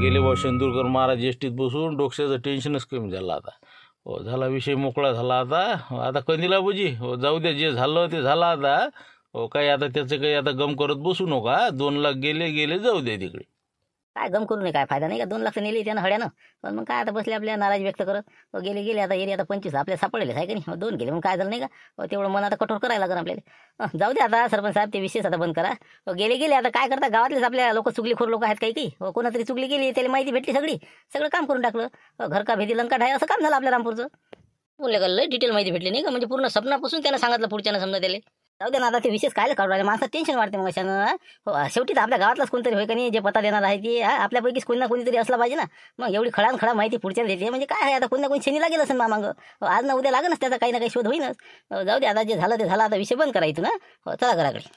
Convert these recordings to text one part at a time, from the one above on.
गेले बा शेंदुरकर महाराज एसटीत बसून डोक्याचं टेन्शनच कमी झालं आता हो झाला विषय मोकळा झाला आता आता कंदिला बुजी हो, जाऊ द्या जे झालं ते झालं आता हो काही आता त्याचं काही आता गम करत बसू नका दोन लाख गेले गेले जाऊ द्या तिकडे काय गम करू नये काय फायदा नाही का दोन लाख नेले त्यानं हड्यानं पण मग काय आता बसले आपल्या नाराज व्यक्त करत गेले गेले आता एरिया आता पंचवीस आपल्या सापडलेले आहे का दोन गेले मग काय झालं नाही का तेवढं मन आता कठोर करायला लागणार आपल्याला जाऊ दे आता सरपंच साहेब ते विशेष आता बंद करा गेले गेले आता काय करता गावातलेच आपल्या लोक चुकलीखोर लोक आहेत काही काही कोणातरी चुकली गेली त्याला माहिती भेटली सगळी सगळं काम करून टाकलं घर का भेदी लंका ढाय असं काम झालं आपल्या रामपूरचं बोलले का लय डिटेल माहिती भेटली नाही का म्हणजे पूर्ण सपनापासून त्यांना सांगितलं पुढच्यानं समजा त्याला जाऊ दे ना ते विशेष काय करू राहिले माणसं टेन्शन वाढते मग अशा हो शेवटी तर आपल्या गावातलाच कोणतरी होय का नाही जे पता देणार आहे ती आपल्यापैकीच कोणी ना कोणीतरी असला पाहिजे ना मग एवढी खडान खडा माहिती पुढच्या देते म्हणजे काय आहे आता कोणी ना कोणी शनी लागेल असेल मामांग हो, आज ना उद्या लागेल त्याचा काही ना काही शोध होईनच हो, जाऊ दे आता जे झालं ते झालं आता विषय बंद करायचं ना हो चला घराकडे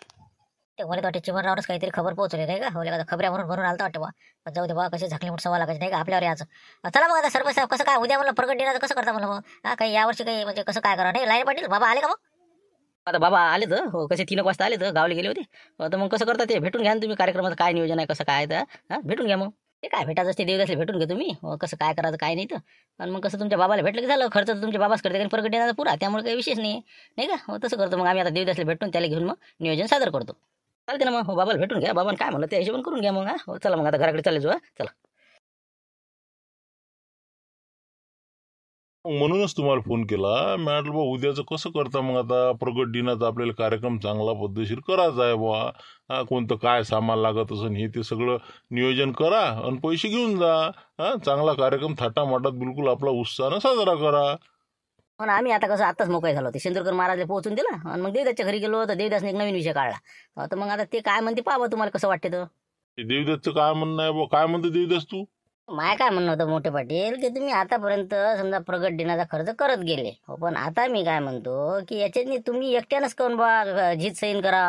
ते होले वाटते चिमणरावरच काहीतरी खबर पोहोचली नाही का होले का खबऱ्यावरून भरून आलं वाटतं बा जाऊ दे बा कसे झाकले मोठ सवा लागायचे नाही का आपल्यावर याचं चला बघा आता सरपंच साहेब कसं काय उद्या मला प्रगट देणार कसं करता मला मग हा काही यावर्षी काही म्हणजे कसं काय करा नाही लाईन पाटील बाबा आले का मग आता बाबा आले तर हो कसे तीन वाजता आले तर गावले गेले होते हो, तर मग कसं करता ते भेटून घ्या ना तुम्ही कार्यक्रमाचं काय नियोजन आहे कसं काय तर भेटून घ्या मग ते काय भेटायचं असते देवदासले भेटून घ्या तुम्ही हो, कसं काय करायचं काय नाही तर आणि मग कसं तुमच्या बाबाला भेटलं की झालं खर्च तर तुमच्या बाबाच करते कारण प्रगट येणार पुरा त्यामुळे काही विशेष नाही नाही का हो तसं करतो मग आम्ही आता देवदासले भेटून त्याला घेऊन मग नियोजन सादर करतो चालते ना मग हो बाबाला भेटून घ्या बाबा काय म्हणलं त्या हिशोबाने करून घ्या मग हो चला मग आता घराकडे चालेल जो चला म्हणूनच तुम्हाला फोन केला म्हटलं बा उद्याचं कसं करता मग आता प्रगट दिनाचा आपल्याला कार्यक्रम चांगला पद्धतशीर करायचा आहे बुवा कोणतं काय सामान लागत असं हे ते सगळं नियोजन करा आणि पैसे घेऊन जा हा चांगला कार्यक्रम थाटामाटात बिलकुल आपला उत्साहानं साजरा करा पण हो आम्ही आता कसं आताच मोकळे झालो ते शेंदुरकर महाराजला पोहोचून दिला आणि मग देवदासच्या घरी गेलो तर देवदासने एक नवीन विषय काढला तर मग आता ते काय म्हणते पाहा तुम्हाला कसं वाटते तर ते देवदासचं काय म्हणणं आहे बुवा काय म्हणतो देवदास तू माय काय म्हणणं होतं मोठे पाटील की तुम्ही आतापर्यंत समजा प्रगट दिनाचा खर्च करत गेले हो पण आता मी काय म्हणतो की याच्यातनी तुम्ही एकट्यानंच करून बा जीत सैन करा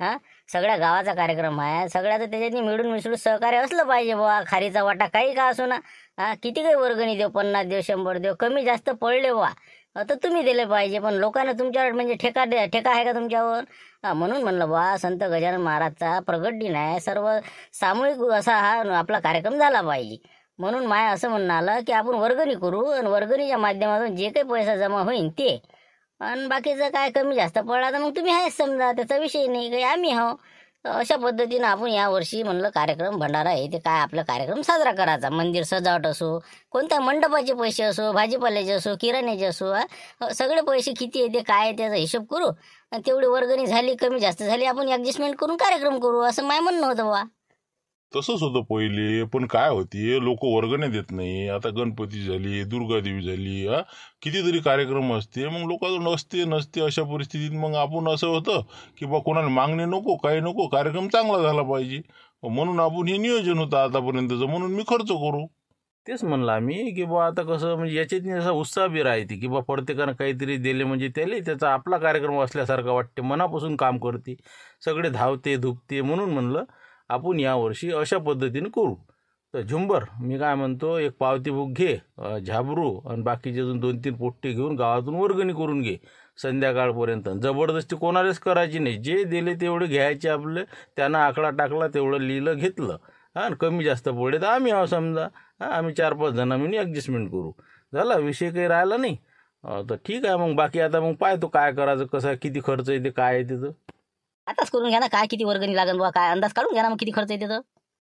हां सगळ्या गावाचा कार्यक्रम आहे सगळ्याचं त्याच्यातनी मिळून मिसळून सहकार्य असलं पाहिजे बा खारीचा वाटा काही का असो ना किती काही वर्गणी देऊ पन्नास देऊ शंभर देऊ कमी जास्त पडले बा तर तुम्ही दिले पाहिजे पण लोकांना तुमच्यावर म्हणजे ठेका दे ठेका आहे का तुमच्यावर म्हणून म्हणलं बा संत गजानन महाराजचा प्रगट दिन आहे सर्व सामूहिक असा हा आपला कार्यक्रम झाला पाहिजे म्हणून माय असं म्हणणं आलं की आपण वर्गणी करू आणि वर्गणीच्या माध्यमातून जे काही पैसा जमा होईल ते आणि बाकीचं काय कमी जास्त पडला तर मग तुम्ही आहेच समजा त्याचा विषय नाही काही आम्ही हो अशा पद्धतीनं आपण यावर्षी म्हणलं कार्यक्रम भंडारा आहे ते काय आपला कार्यक्रम साजरा करायचा मंदिर सजावट असो कोणत्या मंडपाचे पैसे असो भाजीपाल्याचे असो किराण्याचे असो सगळे पैसे किती आहे ते काय आहे त्याचा हिशोब करू आणि तेवढी वर्गणी झाली कमी जास्त झाली आपण ॲडजस्टमेंट करून कार्यक्रम करू असं माय म्हणणं होतं बा तसंच होतं पहिले पण काय होते लोक वर्गने देत नाही आता गणपती झाली दुर्गादेवी झाली कितीतरी कार्यक्रम असते मग लोकांकडून नसते नसते अशा परिस्थितीत मग आपण असं होतं की बा कोणाला मागणे नको काही नको कार्यक्रम चांगला झाला पाहिजे म्हणून आपण हे नियोजन होतं आतापर्यंतचं म्हणून मी खर्च करू तेच म्हणलं आम्ही की बा आता कसं म्हणजे याच्यातनी असा उत्साह बी राहते की बा प्रत्येकानं काहीतरी दिले म्हणजे त्याला त्याचा आपला कार्यक्रम असल्यासारखा वाटते मनापासून काम करते सगळे धावते धुपते म्हणून म्हणलं आपण यावर्षी अशा पद्धतीने करू तर झुंबर मी काय म्हणतो एक पावती बुक घे झाबरू आणि बाकीचे अजून दोन तीन पोट्टे घेऊन गावातून वर्गणी करून घे संध्याकाळपर्यंत जबरदस्ती कोणालाच करायची नाही जे दिले तेवढे घ्यायचे आपले त्यांना आकडा टाकला तेवढं लिहिलं घेतलं हां कमी जास्त पडले तर आम्ही आहो समजा आम्ही चार पाच जण मी ॲडजस्टमेंट करू झाला विषय काही राहिला नाही तर ठीक आहे मग बाकी आता मग पाहतो काय करायचं कसं किती खर्च येते काय येते तर आताच करून घ्या ना काय किती वर्गणी लागेल बा काय अंदाज काढून घ्या ना मग किती खर्च येते तर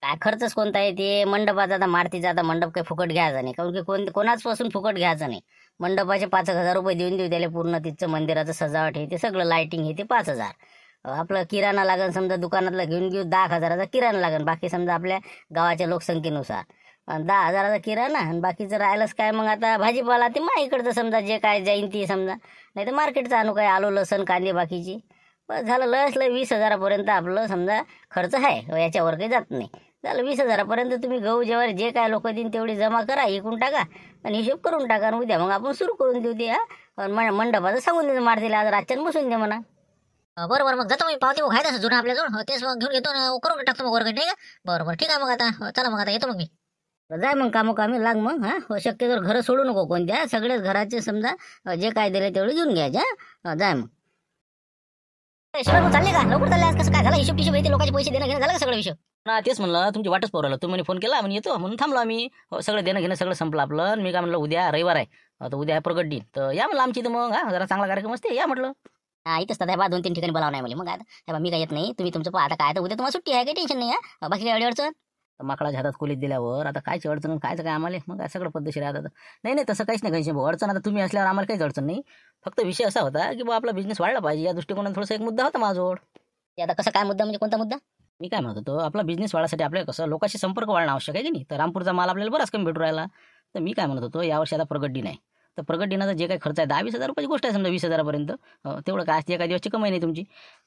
काय खर्चच कोणता आहे ते मंडपाचा आता मारतीचा आता मंडप काही फुकट घ्यायचा नाही कारण की कोण कोणाच पासून फुकट घ्यायचं नाही मंडपाचे पाच हजार रुपये देऊन देऊ त्याला पूर्ण तिथचं मंदिराचं सजावट हे ते सगळं लाइटिंग हे ते पाच हजार आपलं किराणा लागेल समजा दुकानातला घेऊन घेऊ दहा हजाराचा किराणा लागेल बाकी समजा आपल्या गावाच्या लोकसंख्येनुसार दहा हजाराचा किराणा आणि बाकीचं राहिलंच काय मग आता भाजीपाला ते मा इकडचं समजा जे काय जाईन ती समजा नाही तर मार्केटचं आणू काय आलो लसण कांदे बाकीची पण झालं लय वीस हजारापर्यंत आपलं समजा खर्च आहे याच्यावर काही जात नाही झालं वीस हजारापर्यंत तुम्ही गहू जेव्हा जे काय लोक देईन तेवढी जमा करा एकूण टाका आणि हिशोब करून टाका आणि उद्या मग आपण सुरू करून देऊ दे मंडपाचं सांगून मार दिला आज रातच्यान बसून दे म्हणा बरोबर मग जातो मी पावती मग आहे आपल्याजवळ तेच मग घेऊन येतो ना करून टाकतो मग वर्ग नाही का बरोबर ठीक आहे मग आता चला मग आता येतो मग मी जाय मग कामं कामी लाग मग हां हो, शक्यतो घरं सोडू नको कोणत्या सगळेच घराचे समजा जे काय दिले तेवढे घेऊन घ्यायचे जाय मग चालले काय झालं हिशोब लोकांचे पैसे देणं घेणं झालं सगळं विषय ना तेच म्हणलं तुमची वाटच पोराला तुम्ही फोन केला म्हणून येतो म्हणून थांबलो आम्ही हो, सगळं देणं घेणं सगळं संपलं आपलं मी काय म्हणलं उद्या रविवार आहे तर उद्या आहे प्रगट या म्हणलं आमची इथं मग हा जरा चांगला कार्यक्रम असते या म्हटलं इथंच बा दोन तीन ठिकाणी बोलाव नाही म्हणजे मग आता मी काय येत नाही तुम्ही तुमचं पाहता आता काय तर उद्या तुम्हाला सुट्टी आहे काही टेन्शन नाही बाकी काही अडी तर माकडाच्या हातात खोलीत दिल्यावर आता कायची अडचण कायचं काय आम्हाला मग काय सगळं पद्धतशीर आता नाही नाही तसं काहीच नाही काही भाऊ अडचण आता तुम्ही असल्यावर आम्हाला काहीच अडचण नाही फक्त विषय असा होता की बा आपला बिझनेस वाढला पाहिजे या दृष्टिकोनात थोडासा एक मुद्दा होता माझं आता कसा काय मुद्दा म्हणजे कोणता मुद्दा मी काय म्हणत होतो आपला बिझनेस वाढण्यासाठी आपल्याला कसं लोकांशी संपर्क वाढणं आवश्यक आहे की नाही तर रामपूरचा माल आपल्याला बराच कमी भेटू राहिला तर मी काय म्हणत होतो यावर्षी आता प्रगती नाही तर प्रगट दिनाचा जे काही खर्च आहे दहा वीस हजार रुपयाची गोष्ट आहे समजा वीस हजारापर्यंत तेवढं काय असते एका दिवसची कमाई नाही तुमची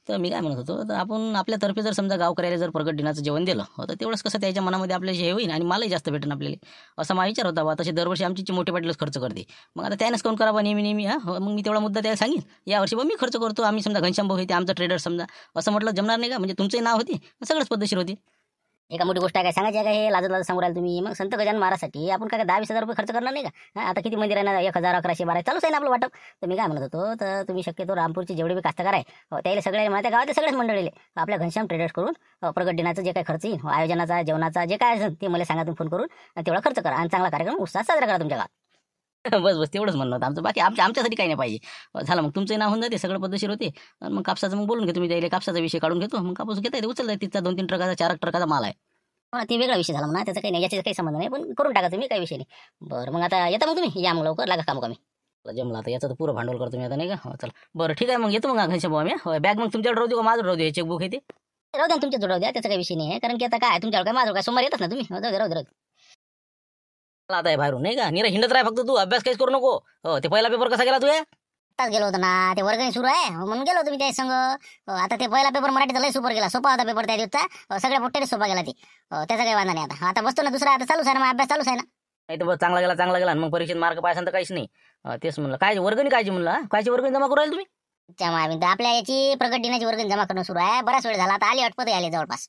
तर मी काय म्हणत होतो तर आपण आपल्यातर्फे जर समजा गावकऱ्याला जर प्रगट दिनाचं जेवण दिलं तर तेवढंच कसं त्याच्या मनामध्ये आपल्याला हे होईल आणि मलाही जास्त भेटेन आपल्याला असा माझा विचार होता बा तसे दरवर्षी आमची मोठे पाटीलच खर्च करते मग आता त्यानंच कोण करावा नेहमी नेहमी हां मग मी तेवढा मुद्दा त्याला सांगेन यावर्षी बा मी खर्च करतो आम्ही समजा घनश्याम भाऊ हे ते आमचा ट्रेडर समजा असं म्हटलं जमणार नाही का म्हणजे तुमचंही नाव होते सगळंच पद्धतशीर होती एका मोठी गोष्ट आहे काय सांगायची का हे लाज लाजत सांगू राहिले तुम्ही मग संत गजान महाराजसाठी आपण काय दहा वीस हजार रुपये खर्च करणार नाही का आता किती मंदिर आहे ना एक हजार अकराशे बारा चालूच आहे ना आपलं वाटप तर मी काय म्हणत होतो तर तुम्ही शक्यतो रामपूरचे जेवढे बी कास्तकार आहे हो, त्याला सगळे त्या गावातले सगळेच मंडळीले आपल्या घनश्याम ट्रेडर्स करून हो, प्रगट दिनाचं जे काय खर्च येईल हो, आयोजनाचा जेवणाचा जे काय असेल ते मला सांगा तुम्ही फोन करून तेवढा खर्च करा आणि चांगला कार्यक्रम उत्साहात साजरा करा तुमच्या गावात बस बस तेवढंच म्हणणं होतं आमचं बाकी आमच्या आमच्यासाठी काही नाही पाहिजे झालं मग तुमचं नाव होऊन जाते सगळं पद्धतशीर होते मग कापसाचं मग बोलून घेतो मी त्याला कापसाचा विषय काढून घेतो मग कापूस घेता येते जाते तिचा दोन तीन ट्रकाचा चार ट्रकाचा माल आहे हां ते वेगळा विषय झाला म्हणा त्याचा काही नाही याच्यात काही संबंध नाही पण करून टाकायचं मी काही विषय नाही बरं मग आता येता मग तुम्ही या मग लवकर लागा काम कमी जमला आता याचं तर पुरं भांडवल करतो मी आता नाही का हो, चला बरं ठीक आहे मग येतो मग आकांक्षा भाऊ मी बॅग मग तुमच्या राहू देऊ का माझं राहू दे चेकबुक हे ते राहू द्या तुमच्या जोडव द्या त्याचा काही विषय नाही आहे कारण की आता काय तुमच्याकडे काय माझं काय सोमवार येतात ना तुम्ही हो, राहू दे राहू आला आता बाहेरून नाही का निरा हिंडत राह फक्त तू अभ्यास काहीच करू नको हो ते पहिला पेपर कसा गेला तुझ्या आताच गेलो होतो ना ते वर्गणी सुरू आहे म्हणून गेलो तुम्ही त्या संग आता ते पहिला पेपर मराठीचा लय सुपर गेला सोपा होता पेपर त्या दिवसा सगळ्या पोट्याने सोपा गेला ते त्याचा काही वांधा नाही आता आता बसतो ना दुसरा आता चालूच आहे ना अभ्यास चालूच आहे ना नाही तर बस चांगला गेला चांगला गेला मग परीक्षेत मार्क पाहिजे तर काहीच नाही तेच म्हणलं काय वर्गणी काय म्हणलं काय कायची वर्गणी जमा करू तुम्ही जमा आम्ही आपल्या याची प्रगट दिनाची वर्गणी जमा करणं सुरू आहे बराच वेळ झाला आता आली अटपत आले जवळपास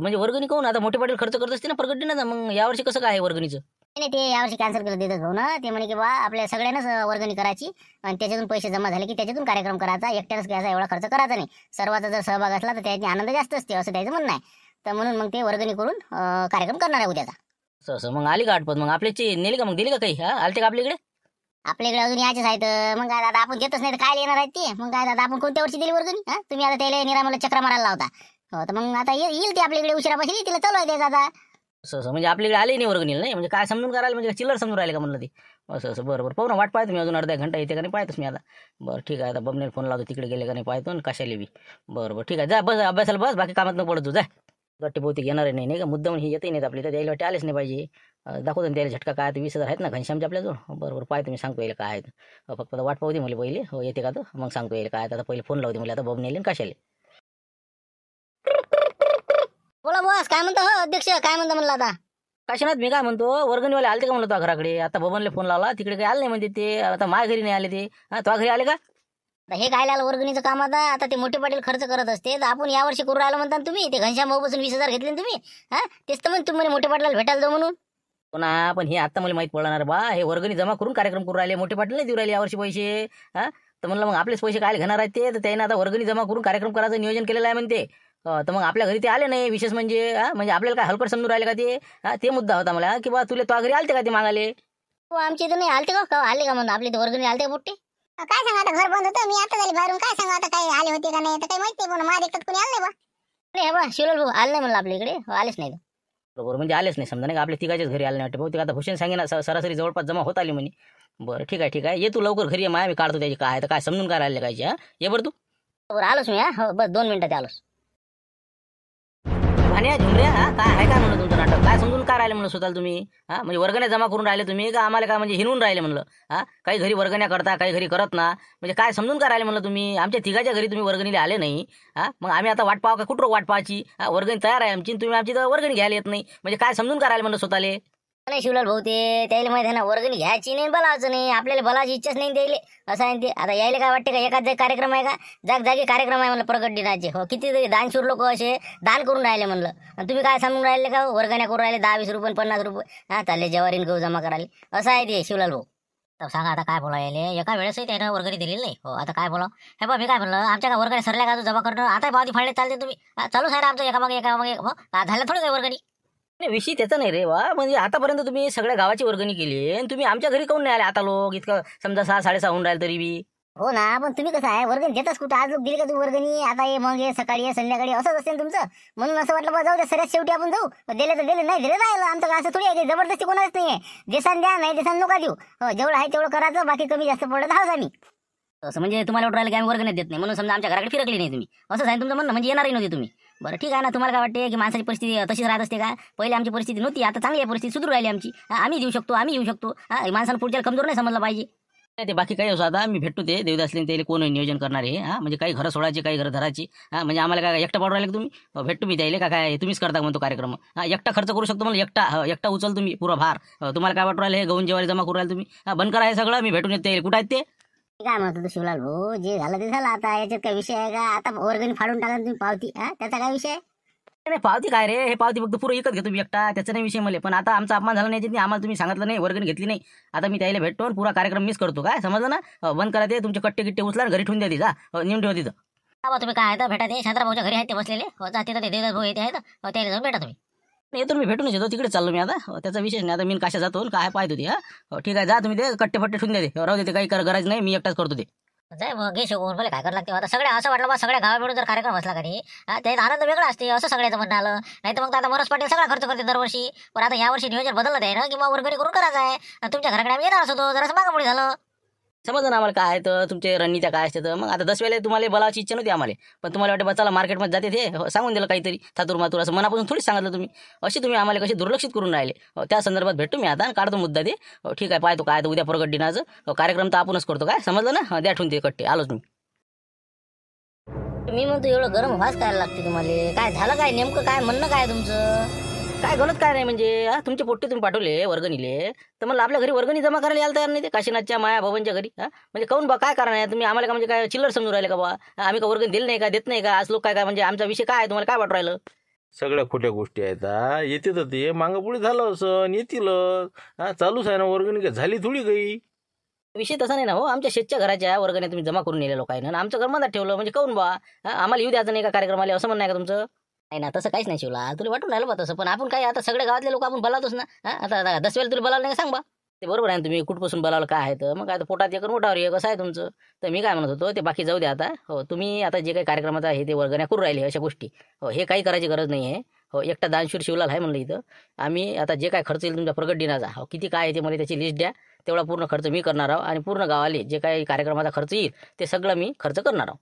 म्हणजे वर्गणी कोण आता मोठे पाटील खर्च करत असते ना प्रगटीनं मग मग यावर्षी कसं काय आहे वर्गणीचं नाही ते यावर्षी कॅन्सल केलं तिथं ते म्हणे की बा आपल्या सगळ्यांनाच वर्गणी करायची आणि त्याच्यातून पैसे जमा झाले की त्याच्यातून कार्यक्रम करायचा एकट्यानंच घ्यायचा एवढा खर्च करायचा नाही सर्वांचा जर सहभाग असला तर त्याची आनंद जास्त असते असं त्याचं म्हणणं आहे तर म्हणून मग ते वर्गणी करून कार्यक्रम करणार आहे उद्याचा सो मग आली का आठवत मग आपल्याची नेली का मग दिली का काही हा आलते का आपल्याकडे आपल्याकडे अजून यायचेच आहेत मग काय दादा आपण घेतच नाही तर काय येणार आहेत ते मग काय दादा आपण कोणत्या वर्षी दिली वर्गणी तुम्ही आता त्याला निरामाला चक्र मारायला लावता हो, तर मग आता येईल ते आपल्याकडे उशिरापाशी तिला चालू आहे दादा असं असं म्हणजे आपल्याकडे आले नाही वर्गणीला नाही म्हणजे काय समजून करायला म्हणजे चिल्लर समजून राहिले का म्हणलं ते असं असं बरं बरं पाहू ना वाट पाहतो मी अजून अर्धा घंटा येते का नाही पाहतोच मी आता बरं ठीक आहे आता बबनेल फोन लावतो तिकडे गेले का नाही पाहतो आणि कशाला बी बरं बरं ठीक आहे जा बस अभ्यासाला बस बाकी कामात न पडतो जा गट्टी बहुतेक येणार नाही नाही का मुद्दा म्हणून येते नाहीत आपली तर यायला वाटते आलेच नाही पाहिजे दाखवतो ना त्याला झटका काय तर वीस हजार आहेत ना घनश्यामच्या आपल्याजवळ बरोबर पाहतो मी सांगतो येईल काय आहेत फक्त वाट पाहू दे मला पहिले हो येते का तर मग सांगतो येईल काय आता पहिले फोन लावते मला आता बबनेल कशाला बोला बॉस काय म्हणतो हो अध्यक्ष काय म्हणता म्हणला आता काशीनाथ मी काय म्हणतो वर्गणीवाले आले का म्हणलं तो घराकडे आता बबनले फोन लावला तिकडे काही आले नाही म्हणते ते आता माझ्या घरी नाही आले ते हा घरी आले का हे काय लागलं वर्गणीचं काम आता आता ते मोठे पाटील खर्च करत असते तर आपण वर्षी करू राहिलो म्हणता तुम्ही ते घनश्याम भाऊ बसून वीस हजार घेतले तुम्ही हा तेच तर म्हणून तुम्ही मोठे पाटील भेटायला जाऊ म्हणून हो पण हे आता मला माहित पडणार बा हे वर्गणी जमा करून कार्यक्रम करू राहिले मोठे पाटील नाही देऊ राहिले यावर्षी पैसे हा तर म्हणलं मग आपलेच पैसे काय घेणार आहेत ते तर त्याने आता वर्गणी जमा करून कार्यक्रम करायचं नियोजन केलेलं आहे म्हणते तर मग आपल्या घरी ते आले नाही विशेष म्हणजे म्हणजे आपल्याला काय हलकट समजून राहिले का ते ते मुद्दा होता मला की बा तुला तुझ्या घरी आलते का ते मागाले हो आमची तर नाही आलते का आले का म्हणून आपले घरी आलते पोट्टी काय सांग आता घर बंद होतं मी आता झाली बाहेरून काय सांगा आता काय आले होते का नाही तर काही माहिती पण माझ्या एकटात आले बा नाही बा शिवल भाऊ आले नाही म्हणलं आपल्या इकडे हो, आलेच नाही बरोबर म्हणजे आलेच नाही समजा नाही आपल्या तिघाच्याच घरी आले नाही वाटते आता भूषण सांगेन सरासरी जवळपास जमा होत आली म्हणे बरं ठीक आहे ठीक आहे ये तू लवकर घरी माया मी काढतो त्याची काय तर काय समजून काय राहिले काय ये बरं तू बरं आलोच मी हा हो, बस दोन मिनिटात आलोस आणि झुमऱ्या हा काय आहे का म्हणलं तुमचं नाटक काय समजून काय राहिले म्हणलं स्वतःला तुम्ही हा म्हणजे वर्गण्या जमा करून राहिले तुम्ही का आम्हाला काय म्हणजे हिनून राहिले म्हणलं हा काही घरी वर्गण्या करता काही घरी करत ना म्हणजे काय समजून काय राहिले म्हणलं तुम्ही आमच्या तिघाच्या घरी तुम्ही वर्गणीला आले नाही हा मग आम्ही आता वाट पाहा का कुठं वाट पाहायची वर्गणी तयार आहे आमची तुम्ही आमची तर वर्गणी घ्यायला येत नाही म्हणजे काय समजून काय राहिले म्हणलं स्वतःला नाही शिवलाल भाऊ ते त्याला माहिती आहे ना वर्गणी घ्यायची नाही बोलायचं नाही आपल्याला बलाची इच्छाच नाही द्यायले असं आहे ते आता यायला काय वाटते का एकाच कार्यक्रम आहे का जाग जागी कार्यक्रम आहे म्हणलं प्रगट दिनाचे हो किती कितीतरी दानशूर लोक असे दान करून राहिले म्हणलं आणि तुम्ही काय सांगून राहिले का हो? वर्गण्या करून राहिले दहा वीस रुपये पन्नास रुपये हा चालले जवारीन गहू जमा करायला असं आहे ते शिवलाल भाऊ तर सांगा आता काय बोलायले एका वेळेस त्यानं वर्गणी दिलेली नाही हो आता काय बोला हे बा मी काय म्हणलं आमच्या का वर्गणी सरल्या का जमा करणं आता पावती फाडले चालते तुम्ही चालू आहे आमचं एका मागे एका मागे हो, झालं थोडं काय वर्गणी नाही विषय त्याचा नाही रे वा म्हणजे आतापर्यंत तुम्ही सगळ्या गावाची वर्गणी केली आणि तुम्ही आमच्या घरी काऊन नाही आले आता लोक इतकं समजा सहा साडेसहा होऊन राहिले तरी बी हो ना पण तुम्ही कसं आहे वर्गणी देताच कुठं आज लोक का तुम्ही वर्गणी आता ये मग ये सकाळी संध्याकाळी असंच असेल तुमचं म्हणून असं वाटलं बा जाऊ द्या सरस शेवटी आपण जाऊ दिले तर दिले नाही दिले राहिलं आमचं काय असं थोडी आहे जबरदस्ती कोणाच नाही आहे देसान द्या नाही देसान नका देऊ हो, जेवढं आहे तेवढं करायचं बाकी कमी जास्त पडलं तर आम्ही असं म्हणजे तुम्हाला वाटलं की आम्ही वर्गणी देत नाही म्हणून समजा आमच्या घराकडे फिरकली नाही तुम्ही असं आहे तुमचं म्हणणं म्हणजे येणारही नव्हते तुम्ही बरं ठीक आहे ना तुम्हाला काय वाटते की माणसाची परिस्थिती तशीच राहत असते का पहिले आमची परिस्थिती नव्हती आता चांगली परिस्थिती सुधरू राहिली आमची आम्ही देऊ शकतो आम्ही येऊ शकतो माणसाला पुढच्याला कमजोर नाही समजलं पाहिजे नाही ते बाकी काही असं आता मी भेटतो ते देवदासले त्याला कोण नियोजन करणार आहे म्हणजे काही घरं सोडायचे काही घर धरायची हा म्हणजे आम्हाला काय एकटा पाडू राहिले तुम्ही भेटतो मी त्याला काय तुम्हीच करता म्हणतो कार्यक्रम हा एकटा खर्च करू शकतो मला एकटा एकटा उचल तुम्ही पुरा भार तुम्हाला काय वाटू राहिले हे गहून जेवारी जमा करू राहिले तुम्ही हा बंद करा हे सगळं मी भेटून येते कुठं आहेत ते काय म्हणतो तू शिवलाल भाऊ जे झालं ते झालं आता याच्यात काय विषय आहे का आता वर्गणी फाडून टाका तुम्ही पावती हा त्याचा काय विषय नाही पावती काय रे हे पावती फक्त पुरं विकत घेतो मी एकटा त्याचा नाही विषय मला पण आता आमचा अपमान झाला नाही आम्हाला तुम्ही सांगितलं नाही वर्गणी घेतली नाही आता मी त्याला भेटतो आणि पुरा कार्यक्रम मिस करतो काय समजलं ना बंद करा ते तुमचे कट्टे किट्टे उचला घरी ठेवून द्या तिथं नेऊन ठेवा तिथं तुम्ही काय आहे भेटा ते घरी आहे ते बसलेले हो, जाते ते देवदास भाऊ येते आहेत हो, ते जाऊन भेटा तुम्ही नाही मी भेटून येतो तिकडे चाललो मी आता हो, त्याचा विशेष नाही आता मी कशा जातो काय पाहतो ते हा हो, ठीक आहे जा तुम्ही ते कट्टे पट्टे ठेवून देते हो, राहू देते काही गरज नाही मी एकटाच करतो ते जाय घे काय करायला लागते आता सगळ्या असं वाटलं बा सगळ्या गावा मिळून जर कार्यक्रम असला कधी त्यात आनंद वेगळा असते असं सगळ्याचं म्हणणं आलं नाही तर मग आता मनोज पाटील सगळा खर्च करते दरवर्षी पण आता यावर्षी नियोजन बदललं आहे ना किंवा वर्गणी करून करायचं आहे तुमच्या घराकडे आम्ही येणार असतो जरा मागामुळे झालं समजा ना आम्हाला काय तर तुमचे रणनीत्या काय तर मग आता दस वेळेला तुम्हाला बोलायची इच्छा नव्हती आम्हाला पण तुम्हाला वाटतं बा मार्केट मार्केटमध्ये जाते हे हो, सांगून दिलं काहीतरी थातूर मातूर असं मनापासून थोडी सांगितलं तुम्ही असे तुम्ही आम्हाला कसे दुर्लक्षित करून राहिले हो, त्या संदर्भात भेटतो मी आता काढतो मुद्दा ते हो, ठीक आहे पाहतो काय तर उद्या प्रगट डिनाचं कार्यक्रम तर आपणच करतो काय समजलं ना द्या ठेवून ते कट्टे आलोच मी मी म्हणतो एवढं गरम व्हाच करायला लागते तुम्हाला काय झालं काय नेमकं काय म्हणणं काय तुमचं काय गणत काय नाही म्हणजे तुमचे पोट्टे तुम्ही पाठवले वर्गणीले तर मला आपल्या घरी वर्गणी जमा करायला यायला तयार नाही ते काशीनाथच्या माया भवनच्या घरी म्हणजे काऊन बा काय कारण आहे तुम्ही आम्हाला का म्हणजे काय चिल्लर समजून राहिले का बा आम्ही का वर्गणी दिली नाही का देत नाही का आज लोक काय काय म्हणजे आमचा विषय काय आहे तुम्हाला काय वाट राहिलं सगळ्या खोट्या गोष्टी आहेत येते तर ते मांग झालं असं येतील चालूच आहे ना वर्गणी काय झाली थोडी काही विषय तसा नाही ना हो आमच्या शेतच्या घराच्या वर्गणी तुम्ही जमा करून नेलेलो काय ना आमचं घर मधात ठेवलं म्हणजे काऊन बा आम्हाला येऊ द्यायचं नाही का कार्यक्रमाला असं म्हणणं आहे का तुमचं नाही ना तसं काहीच नाही शिवला तुला वाटून राहिलं बा तसं पण आपण काय आता सगळ्या गावातले लोक आपण बलावतोस ना आता आता दस वेळेला तुला बोलावलं नाही सांग बा ते बरोबर आहे तुम्ही कुठपासून बोलावलं काय आहे तर मग आता पोटात एक मोठावर एक कसं आहे तुमचं तर मी काय म्हणत होतो ते बाकी जाऊ द्या आता हो तुम्ही आता जे काही कार्यक्रमाचं आहे ते वर्गण्या करू राहिले अशा गोष्टी हो हे काही करायची गरज नाही आहे हो एकटा दानशूर शिवलाल आहे म्हणलं इथं आम्ही आता जे काय खर्च येईल तुमच्या प्रगट दिनाचा हो किती काय आहे ते मला त्याची लिस्ट द्या तेवढा पूर्ण खर्च मी करणार आहो आणि पूर्ण गावाले जे काही कार्यक्रमाचा खर्च येईल ते सगळं मी खर्च करणार आहो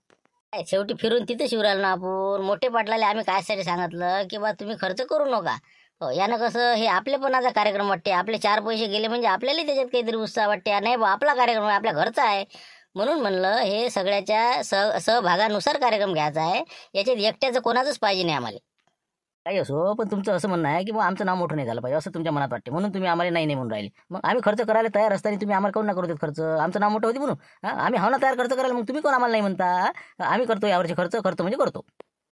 शेवटी फिरून तिथे शिवराल ना आपण मोठे पाटलाले आम्ही कायसाठी सांगितलं की बा तुम्ही खर्च करू नका हो यानं कसं हे आपले पण आता कार्यक्रम वाटते आपले चार पैसे गेले म्हणजे आपल्यालाही त्याच्यात काहीतरी उत्साह वाटते नाही बा आपला कार्यक्रम आहे आपल्या घरचा आहे म्हणून म्हणलं हे सगळ्याच्या सह सहभागानुसार कार्यक्रम घ्यायचा आहे याच्यात एकट्याचं कोणाचंच पाहिजे नाही आम्हाला काही असो पण तुमचं असं म्हणणं आहे की मग आमचं नाव मोठं नाही झालं पाहिजे असं तुमच्या मनात वाटते म्हणून तुम्ही आम्हाला नाही नाही म्हणून राहिले मग आम्ही खर्च करायला तयार असताना तुम्ही आम्हाला कोण ना करू देत खर्च आमचं नाव मोठं होती म्हणून आम्ही हवना तयार खर्च करायला मग तुम्ही कोण आम्हाला नाही म्हणता आम्ही करतो यावरचे खर्च करतो म्हणजे करतो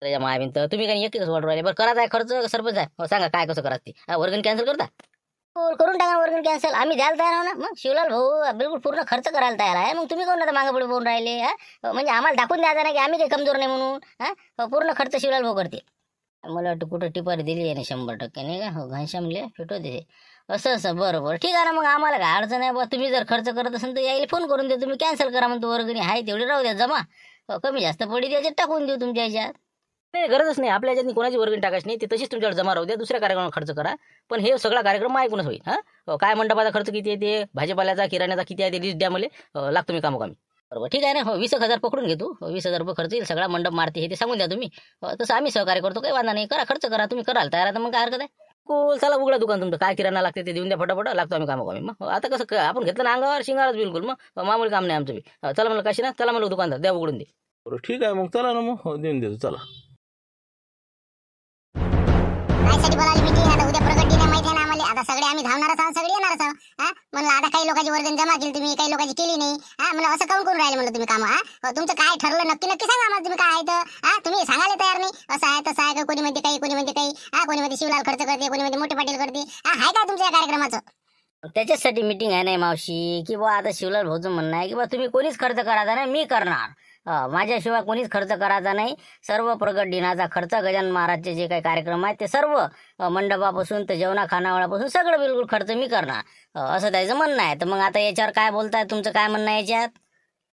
अरे तुम्ही काही एकच वाटू राहिले बरं करा खर्च सरपंच आहे हो, सांगा काय कसं करा ते वर्गण कॅन्सल करता हो करून टाका वर्गण कॅन्सल आम्ही द्यायला तयार आहो ना मग शिवलाल भाऊ बिलकुल पूर्ण खर्च करायला तयार आहे मग तुम्ही कोण आता मागे पुढे बोलून राहिले म्हणजे आम्हाला दाखवून द्यायचं नाही की आम्ही काही कमजोर नाही म्हणून पूर्ण खर्च शिवलाल भाऊ करते मला वाटतं कुठं टिपारी दिली आहे ना शंभर टक्के नाही का हो घनश्यामले फिटो दे असं असं बरं बरं ठीक आहे ना मग आम्हाला काय अडचण आहे बस तुम्ही जर खर्च करत असेल तर यायला फोन करून देऊ तुम्ही कॅन्सल करा म्हणतो वर्गणी आहे तेवढी राहू द्या जमा हो, कमी जास्त पडी द्याच्यात टाकून देऊ तुमच्या याच्यात नाही गरजच नाही आपल्या याच्यात कोणाची वर्गणी टाकायची नाही ती तशीच तुमच्याकडे जमा राहू द्या दुसऱ्या कार्यक्रमावर खर्च करा पण हे सगळा कार्यक्रम ऐकूनच होईल हां हो, काय मंडपाचा खर्च किती येते भाजीपाल्याचा किराण्याचा किती आहे ते लिस्ट द्या मला हो, लागतो मी कामोकामी बरोबर ठीक आहे ना हो वीस हजार पकडून घेतो हो, वीस हजार रुपये खर्च येईल सगळा मंडप मारते हे ते सांगून द्या तुम्ही हो, तसं आम्ही सहकार्य करतो काही वांधा नाही करा खर्च करा तुम्ही कराल तयार आता मग काय हरकत आहे कोल चला उघडा दुकान तुमचं काय किराणा लागते ते देऊन द्या फटाफट लागतो आम्ही कामं कमी मग हो, आता कसं आपण घेतलं ना अंगावर शिंगारच बिलकुल मग मामूली काम नाही आमचं बी चला मला कशी ना चला मला दुकानदार द्या उघडून दे बरं ठीक आहे मग चला ना मग देऊन देतो चला सगळे आम्ही धावणारच आहोत सगळे येणारच आहोत हा म्हणलं आता काही लोकांची वर्गण जमा केली तुम्ही काही लोकांची केली नाही हा म्हणलं असं काम करून राहिले म्हणलं तुम्ही काम हा हो, तुमचं काय ठरलं नक्की नक्की सांगा आम्हाला तुम्ही काय आहे हा तुम्ही सांगायला तयार नाही असं आहे तसं आहे का कोणी म्हणते काही कोणी म्हणते काही हा कोणी म्हणते शिवलाल खर्च करते कोणी म्हणते मोठे पाटील करते हा आहे का तुमच्या कार्यक्रमाचं त्याच्यासाठी मीटिंग आहे नाही मावशी की बा आता शिवलाल भाऊचं म्हणणं आहे की बा तुम्ही कोणीच खर्च करा ना मी करणार माझ्याशिवाय कोणीच खर्च करायचा नाही सर्व प्रगट दिनाचा खर्च गजानन महाराजचे जे काही कार्यक्रम आहेत ते सर्व मंडपापासून ते जेवणा खानावळापासून सगळं बिलकुल खर्च मी करणार असं त्याचं म्हणणं आहे तर मग आता याच्यावर काय बोलताय तुमचं काय म्हणणं आहे याच्यात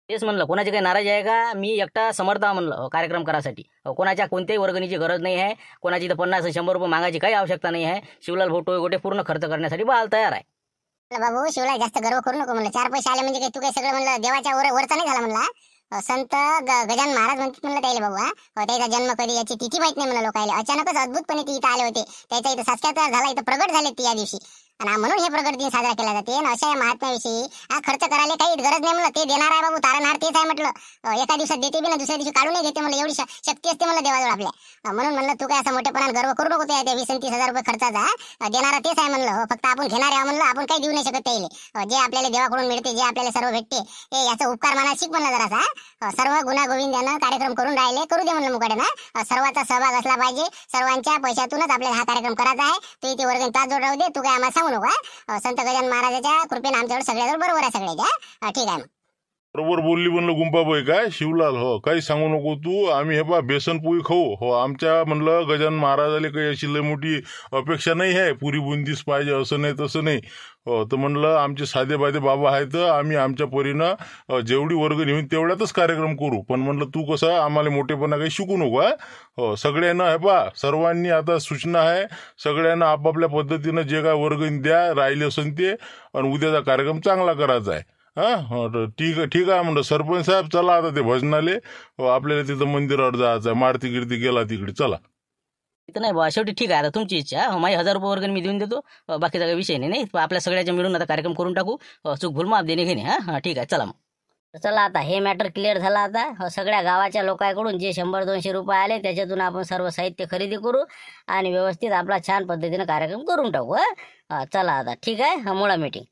तेच म्हणलं कोणाची काही नाराजी आहे का मी एकटा समर्थ म्हणलं कार्यक्रम करासाठी कोणाच्या कोणत्याही वर्गणीची गरज नाही आहे कोणाची तर पन्नास शंभर रुपये मागायची काही आवश्यकता नाही आहे शिवलाल फोटो गोटे पूर्ण खर्च करण्यासाठी बाल तयार आहे बाबू हो, शिवलाल जास्त गर्व करू नको म्हणलं चार पैसे आले म्हणजे तू काही सगळं म्हणलं देवाच्या वर वरचा नाही झाला म्हणला संत गजान महाराज म्हणतात म्हणलं त्याला बाबा हो, त्याचा जन्म कधी याची तिथी माहित नाही म्हणलं लोकायला अचानकच अद्भुतपणे ती इथं आले होते त्याच्या इथं साक्षात्कार झाला इथं प्रगट झाले ती या दिवशी आणि म्हणून हे प्रगट दिन साजरा केला जाते आणि अशा या महात्म्याविषयी हा खर्च करायला काही गरज नाही म्हणलं ते देणार आहे बाबू तारणार तेच आहे म्हटलं एका दिवसात देते बी ना दुसऱ्या दिवशी काढून घेते म्हणलं एवढी शक्ती असते म्हणलं देवाजवळ आपल्या म्हणून म्हणलं तू काय असं मोठेपणा गर्व करू नको त्या वीस तीस हजार रुपये खर्चाचा देणारा तेच आहे म्हणलं हो, फक्त आपण घेणार आहे म्हणलं आपण काही देऊ नाही शकत त्याला जे आपल्याला देवाकडून मिळते जे आपल्याला सर्व भेटते हे याचा उपकार माना शिक म्हणलं जरासा सर्व गुन्हा गोविंद कार्यक्रम करून राहिले करू दे म्हणलं मुकडे ना सर्वाचा सहभाग असला पाहिजे सर्वांच्या पैशातूनच आपल्याला हा कार्यक्रम करायचा आहे तू इथे वर्ग तास जोड राहू दे तू काय आम्हाला संत गजान महाराजाच्या कृपेने आमच्याकडे सगळ्याजवळ बरोबर आहे सगळ्याच्या ठीक आहे बरोबर बोलली म्हणलं गुंपाबाई काय शिवलाल हो काही सांगू नको तू आम्ही हे बा बेसन पोळी खाऊ हो आमच्या म्हणलं गजान महाराजाला काही अशी लय मोठी अपेक्षा नाही आहे पुरी बुंदीस पाहिजे असं नाही तसं नाही हो तर म्हणलं आमचे साधे बाधे बाबा आहेत आम्ही आमच्या परीनं जेवढी वर्ग नेऊन तेवढ्यातच कार्यक्रम करू पण म्हणलं तू कसं आम्हाला मोठेपणा काही शिकू नको आहे हो सगळ्यांना हे पा सर्वांनी आता सूचना आहे सगळ्यांना आपापल्या पद्धतीनं जे काय वर्ग द्या राहिले असेल ते आणि उद्याचा कार्यक्रम चांगला करायचा आहे हा हो, ठीक आहे ठीक आहे म्हणलं सरपंच साहेब चला आता ते भजनाले हो, आपल्याला तिथं मंदिरावर जायचं मारती गिरती गेला तिकडे चला तिथं नाही बा शेवटी ठीक आहे आता तुमची इच्छा हो, माझी हजार रुपये वर्ग मी देऊन देतो बाकी बाकीचा विषय नाही नाही आपल्या सगळ्याच्या मिळून आता कार्यक्रम करून टाकू चूक भूल माफ देणे घेणे हां ठीक आहे चला मग चला आता हे मॅटर क्लिअर झाला आता सगळ्या गावाच्या लोकांकडून जे शंभर दोनशे रुपये आले त्याच्यातून आपण सर्व साहित्य खरेदी करू आणि व्यवस्थित आपला छान पद्धतीनं कार्यक्रम करून टाकू हा चला आता ठीक आहे हा मुळा मीटिंग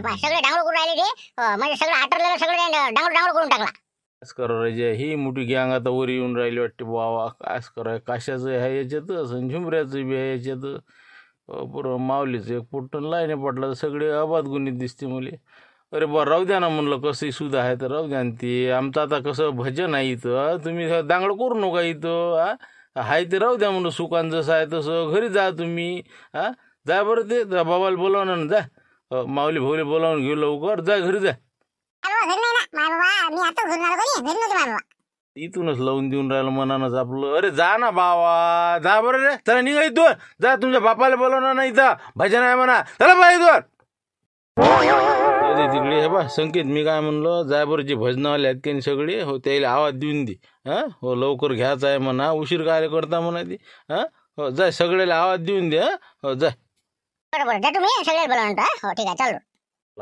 म्हणलं डांगळ करून राहिले ते म्हणजे सगळं आटरलेलं सगळं डांगळ डांगळ करून टाकला ही मोठी गँग आता वर येऊन राहिली वाटते बावा काय करा काशाचं ह्या याच्यात असं झुमऱ्याचं बी ह्या याच्यात बरं मावलीचं एक पोटन लाईने पटला सगळे अबाध गुन्हे दिसते मुले अरे बरं राहू द्या ना म्हणलं कसं सुद्धा आहे तर राहू द्या ते आमचं आता कसं भजन आहे इथं तुम्ही दांगड करू नका इथं आहे ते राहू द्या म्हणलं सुकान जसं आहे तसं घरी जा तुम्ही हा जा बरं ते बाबाला बोलावणार ना जा माऊली भाऊली बोलावून घेऊ लवकर जा घरी जा इथूनच लावून देऊन राहिलं मनानच आपलं अरे जा ना बावा जा बरं रे चला निघा इथून जा तुमच्या बापाला बोलवणार नाही इथं भजन आहे म्हणा चला बा इथून तिकडे हे बा संकेत मी काय म्हणलो जाय बरं जे आले आहेत की सगळे हो त्याला आवाज देऊन दे हा हो लवकर घ्यायचा आहे म्हणा उशीर काय करता म्हणा ती हा हो जाय सगळ्याला आवाज देऊन दे हां हो जाय हो ठीक आहे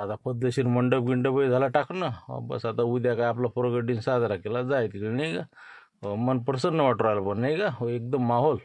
आता पद्धतशीर मंडप गिंडप झाला टाक ना हो, बस आता उद्या काय आपला दिन साजरा केला जाय तिकडे नाही का हो, मन प्रसन्न वाटू राहिलं पण नाही का हो, एकदम माहोल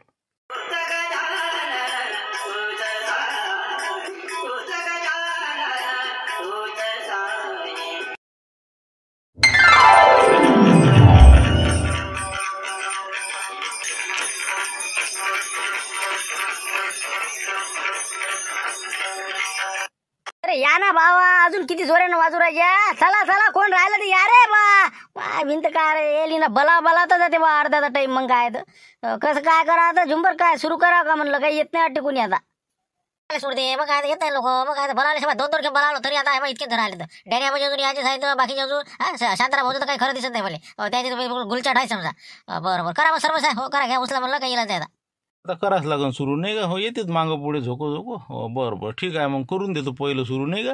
किती वाजू राहिल्या चला चला कोण राहिलं ते या रे बा भिंत काय रे येली ना बला बला तर जाते बा अर्धाचा टाईम मग काय कसं काय करा आता झुंबर काय सुरू करा का म्हणलं काही येत नाही टिकून आता सोडते मग काय येत नाही लोक मग काय बलावले दोन दोन बलावलं तरी आता इतके धर आले तर डॅन्या बाजू अजून याचे सांगितलं बाकीचे अजून शांतरा भाऊ तर काही खरं दिसत नाही मला त्याचे गुलचाट ठाय समजा बरोबर करा मग सर्व हो करा घ्या उचला म्हणलं काही येणार आता आता करावंच लागेल सुरू नाही का हो येतेच मागं पुढे झोको झोको हो बरं बरं ठीक आहे मग करून देतो पहिलं सुरू नाही का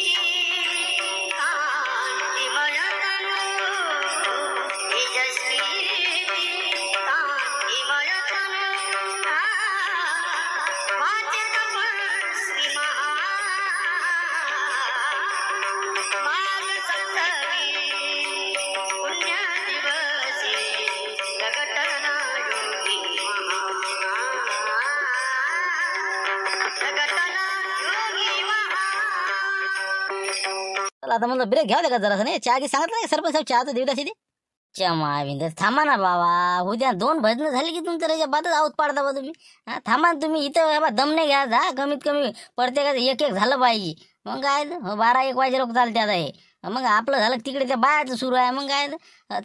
आता म्हणलं ब्रेक घ्यावं का जरा नाही चहा की सांगत नाही सरपंच साहेब चहा तर देऊ तशी च्या थांबा ना बाबा उद्या दोन भजन झाली की तुमचं रजा बातच आऊत पाडता बा तुम्ही थांबा तुम्ही इथं बाबा दम नाही घ्या जा कमीत कमी प्रत्येकाचं एक एक झालं पाहिजे मग काय हो, बारा एक वाजे लोक चालते आता हे मग आपलं झालं तिकडे त्या बायाचं सुरू आहे मग काय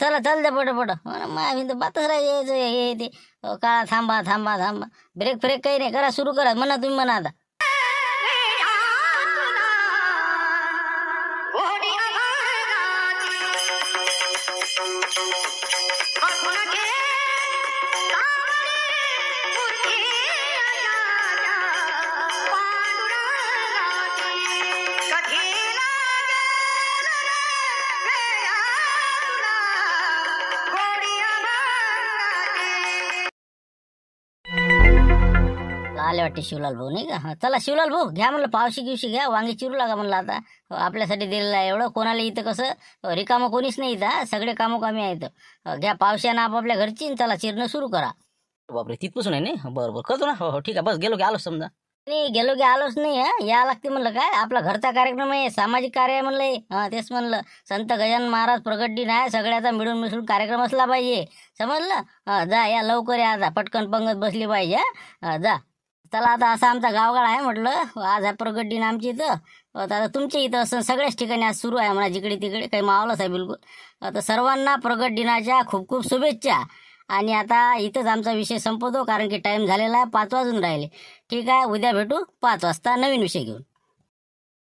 चला चल द्या पट हो महाविंद बातच राहायचं हे ते हो, काळा थांबा थांबा थांबा ब्रेक फ्रेक काही नाही करा सुरू करा म्हणा तुम्ही म्हणा आता वाटते शिवलाल भाऊ नाही का चला शिवलाल भाऊ घ्या म्हणलं पावशी गिवशी घ्या वांगी चिरू लागा म्हणलं आता हो, आपल्यासाठी दिलेलं आहे एवढं कोणाला इथं कसं हो, रिकामं कोणीच नाही इथं सगळे कामं कमी आहेत हो, घ्या आणि आपापल्या घरची चला चिरणं सुरू करा बापरे तिथपासून आहे नाही बरं बरं करतो ना हो ठीक आहे बस गेलो की आलो समजा नाही गेलो की आलोच नाही या लागते म्हणलं काय आपला घरचा कार्यक्रम आहे सामाजिक कार्य आहे म्हणलं हां तेच म्हणलं संत गजानन महाराज दिन आहे सगळ्याचा मिळून मिसळून कार्यक्रम असला पाहिजे समजलं जा या लवकर या जा पटकन पंगत बसली पाहिजे जा चला आता असं आमचा गावगाळ आहे म्हटलं आज आहे प्रगट आमची इथं आता तुमच्या इथं असं सगळ्याच ठिकाणी आज सुरू आहे म्हणा जिकडे तिकडे काही मावलंच आहे बिलकुल आता सर्वांना प्रगट दिनाच्या खूप खूप शुभेच्छा आणि आता इथंच आमचा विषय संपवतो कारण की टाईम झालेला आहे पाच वाजून राहिले ठीक आहे उद्या भेटू पाच वाजता नवीन विषय घेऊन